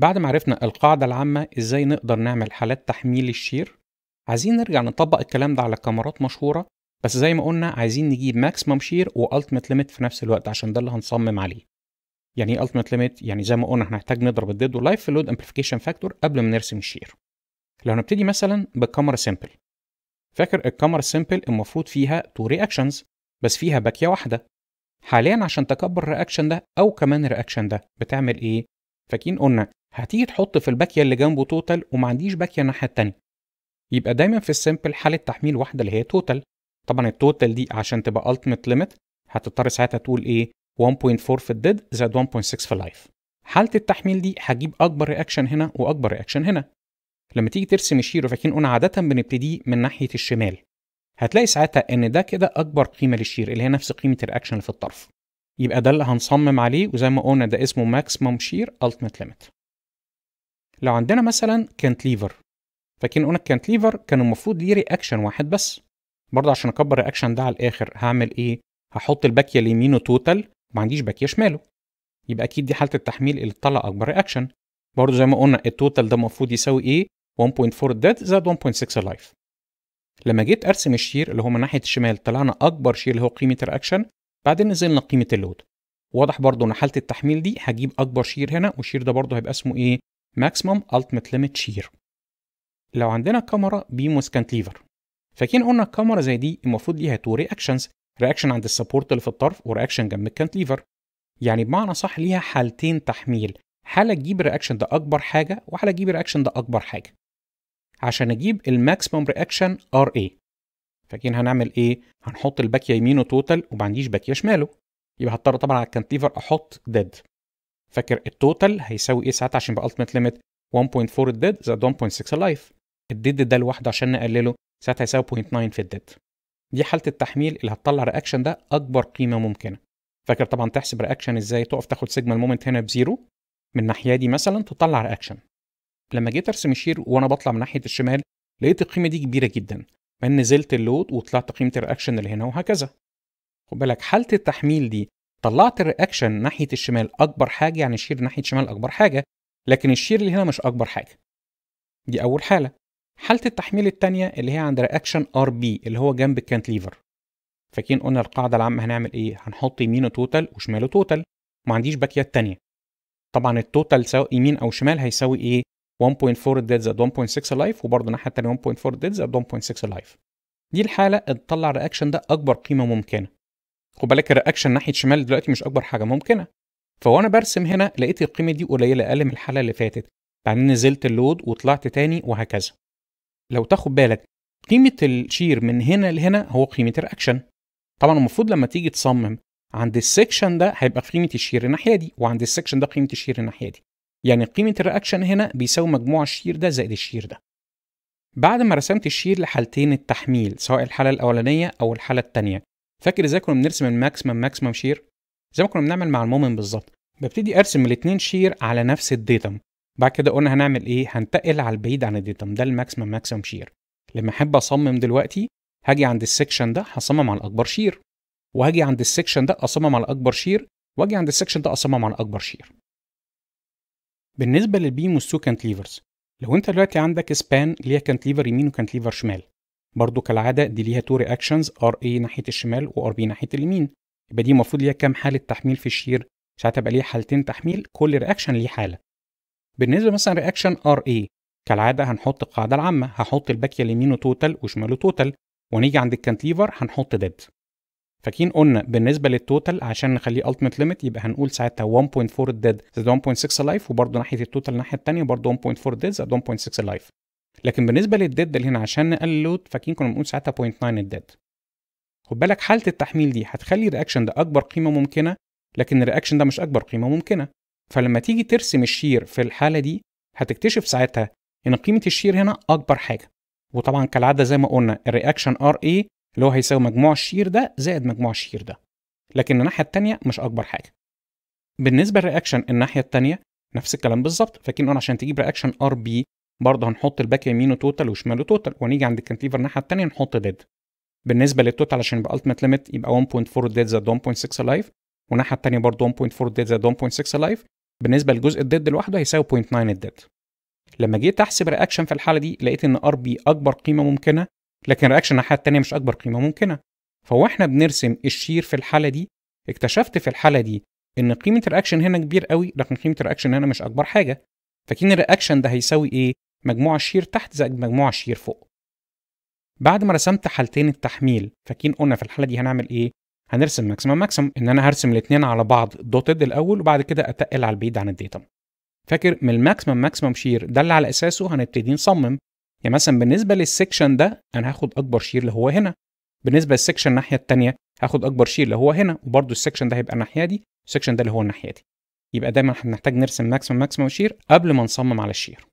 بعد ما عرفنا القاعدة العامة ازاي نقدر نعمل حالات تحميل الشير عايزين نرجع نطبق الكلام ده على كاميرات مشهورة بس زي ما قلنا عايزين نجيب ماكسيمم شير والتيميت ليميت في نفس الوقت عشان ده اللي هنصمم عليه يعني ايه التيميت ليميت يعني زي ما قلنا هنحتاج نضرب الديد لايف في لود امبليفيكيشن فاكتور قبل ما نرسم الشير لو هنبتدي مثلا بالكاميرا سيمبل فاكر الكاميرا سيمبل المفروض فيها تو رياكشنز بس فيها باكيه واحده حاليا عشان تكبر الرياكشن ده او كمان الرياكشن ده بتعمل ايه فاكرين قلنا هتيجي تحط في الباكيه اللي جنبه توتال وما عنديش باكيه الناحيه التانيه يبقى دايما في السيمبل حاله تحميل واحده اللي هي توتال طبعا التوتال دي عشان تبقى التيميت ليميت هتضطر ساعتها تقول ايه 1.4 في الديد زائد 1.6 في اللايف حاله التحميل دي هتجيب اكبر رياكشن هنا واكبر رياكشن هنا لما تيجي ترسم الشير فاكين عاده بنبتدي من ناحيه الشمال هتلاقي ساعتها ان ده كده اكبر قيمه للشير اللي هي نفس قيمه الرياكشن اللي في الطرف يبقى ده اللي هنصمم عليه وزي ما قلنا ده اسمه ماكسيمم شير التيميت ليميت لو عندنا مثلا كانت ليفر فاكرين قلنا ليفر كان المفروض ليه رياكشن واحد بس برضه عشان اكبر الرياكشن ده على الاخر هعمل ايه هحط الباكيه اليمينه توتال ما عنديش باكيه شماله يبقى اكيد دي حاله التحميل اللي تطلع اكبر رياكشن برضه زي ما قلنا التوتال ده المفروض يساوي ايه 1.4 ديد زائد 1.6 لايف لما جيت ارسم الشير اللي هو من ناحيه الشمال طلعنا اكبر شير اللي هو قيمه الرياكشن بعدين نزلنا قيمه اللود واضح برضه ان حاله التحميل دي هجيب اكبر شير هنا والشير ده برضه هيبقى اسمه ايه Maximum Ultimate Limit Shear لو عندنا كاميرا بيموس كانتليفر فاكرين قلنا الكاميرا زي دي المفروض ليها تو رياكشنز رياكشن عند السبورت اللي في الطرف ورياكشن جنب الكانتليفر يعني بمعنى صح ليها حالتين تحميل حاله تجيب الرياكشن ده اكبر حاجه وحاله تجيب الرياكشن ده اكبر حاجه عشان اجيب الماكسيمم رياكشن ار اي فاكرين هنعمل ايه هنحط الباكيه يمينه توتال وما عنديش باكيه شماله يبقى هضطر طبعا على الكانتليفر احط ديد فاكر التوتال هيساوي ايه ساعتها عشان يبقى التيميت ليميت 1.4 الديد زائد 1.6 اللايف الديد ده لوحده عشان نقلله ساعتها هيساوي 0.9 في الديد دي حاله التحميل اللي هتطلع رياكشن ده اكبر قيمه ممكنه فاكر طبعا تحسب رياكشن ازاي تقف تاخد سيجما المومنت هنا بزيرو من الناحيه دي مثلا تطلع رياكشن لما جيت ارسم الشير وانا بطلع من ناحيه الشمال لقيت القيمه دي كبيره جدا ما نزلت اللود وطلعت قيمه الرياكشن اللي هنا وهكذا خد بالك حاله التحميل دي طلعت الرياكشن ناحيه الشمال اكبر حاجه يعني الشير ناحيه الشمال اكبر حاجه لكن الشير اللي هنا مش اكبر حاجه دي اول حاله حاله التحميل الثانيه اللي هي عند رياكشن ار بي اللي هو جنب الكانتليفر فاكرين قلنا القاعده العامه هنعمل ايه هنحط يمينه توتال وشماله توتال ما عنديش باكيات تانية طبعا التوتال سواء يمين او شمال هيساوي ايه 1.4 ديد زائد 1.6 لايف وبرضه ناحيه الثانيه 1.4 ديد زائد 1.6 لايف دي الحاله اللي تطلع الرياكشن ده اكبر قيمه ممكنه خد بالك الرياكشن ناحيه شمال دلوقتي مش اكبر حاجه ممكنه فوانا برسم هنا لقيت القيمه دي قليله اقل من الحاله اللي فاتت بعدين نزلت اللود وطلعت تاني وهكذا لو تاخد بالك قيمه الشير من هنا لهنا هو قيمه الرياكشن طبعا المفروض لما تيجي تصمم عند السكشن ده هيبقى قيمه الشير الناحيه دي وعند السكشن ده قيمه الشير الناحيه دي يعني قيمه الرياكشن هنا بيساوي مجموع الشير ده زائد الشير ده بعد ما رسمت الشير لحالتين التحميل سواء الحالة الأولانية أو الحالة التانية فاكر ازاي كنا بنرسم الماكسيمم ماكسيمم شير زي ما كنا بنعمل مع المومن بالظبط ببتدي ارسم الاثنين شير على نفس الديتم بعد كده قلنا هنعمل ايه هنتقل على البعيد عن الديتم ده الماكسيمم ماكسيمم شير لما احب اصمم دلوقتي هاجي عند السكشن ده هصمم على اكبر شير وهاجي عند السكشن ده اصمم على اكبر شير واجي عند السكشن ده اصمم على اكبر شير بالنسبه للبيم والسو كانت ليفرز لو انت دلوقتي عندك سبان ليها كانت ليفر يمين وكانت ليفر شمال برضو كالعادة دي ليها تو رياكشنز ار اي ناحية الشمال وار بي ناحية اليمين يبقى دي المفروض ليها كام حالة تحميل في الشير ساعتها بقى ليها حالتين تحميل كل رياكشن ليه حالة بالنسبة مثلا رياكشن ار اي كالعادة هنحط القاعدة العامة هحط الباكية اليمينه توتال وشماله توتال ونيجي عند الكانتليفر هنحط ديد فاكين قلنا بالنسبة للتوتال عشان نخليه التيميت ليميت يبقى هنقول ساعتها 1.4 ديد زائد 1.6 لايف وبرضه ناحية التوتال الناحية التانية برضه 1.4 ديد زائد 1.6 لايف لكن بالنسبه للديد اللي هنا عشان نقلل اللود فاكرين كنا بنقول ساعتها 0.9 الديد خد بالك حاله التحميل دي هتخلي الرياكشن ده اكبر قيمه ممكنه لكن الرياكشن ده مش اكبر قيمه ممكنه فلما تيجي ترسم الشير في الحاله دي هتكتشف ساعتها ان قيمه الشير هنا اكبر حاجه وطبعا كالعاده زي ما قلنا الرياكشن ار اي اللي هو هيساوي مجموع الشير ده زائد مجموع الشير ده لكن الناحيه الثانيه مش اكبر حاجه بالنسبه للرياكشن الناحيه الثانيه نفس الكلام بالظبط فاكرين قلنا عشان تجيب رياكشن ار بي برضه هنحط الباك يمينه توتال وشماله توتال ونيجي عند الكنتيفر الناحيه الثانيه نحط ديد بالنسبه للتوتال عشان يبقى التمت ليميت يبقى 1.4 ديد زائد 1.6 لايف والناحيه الثانيه برضه 1.4 ديد زائد 1.6 لايف بالنسبه للجزء الديد لوحده هيساوي 0.9 الديد لما جيت احسب رياكشن في الحاله دي لقيت ان ار بي اكبر قيمه ممكنه لكن رياكشن الناحيه الثانيه مش اكبر قيمه ممكنه فهو احنا بنرسم الشير في الحاله دي اكتشفت في الحاله دي ان قيمه الرياكشن هنا كبير قوي لكن قيمه الرياكشن هنا مش اكبر حاجه فكين الرياكشن ده هيساوي ايه مجموع الشير تحت زائد مجموع الشير فوق بعد ما رسمت حالتين التحميل فاكرين قلنا في الحاله دي هنعمل ايه هنرسم ماكسيمم ماكسيمم ان انا هرسم الاثنين على بعض دوتد الاول وبعد كده اتقل على البعيد عن الديتم فاكر من الماكسيمم ماكسيمم شير ده اللي على اساسه هنبتدي نصمم يعني مثلا بالنسبه للسكشن ده انا هاخد اكبر شير اللي هو هنا بالنسبه للسكشن الناحيه الثانيه هاخد اكبر شير اللي هو هنا وبرده السكشن ده هيبقى الناحيه دي والسكشن ده اللي هو الناحيه دي يبقى دايما هنحتاج نرسم ماكسيمم ماكسيمم شير قبل ما نصمم على الشير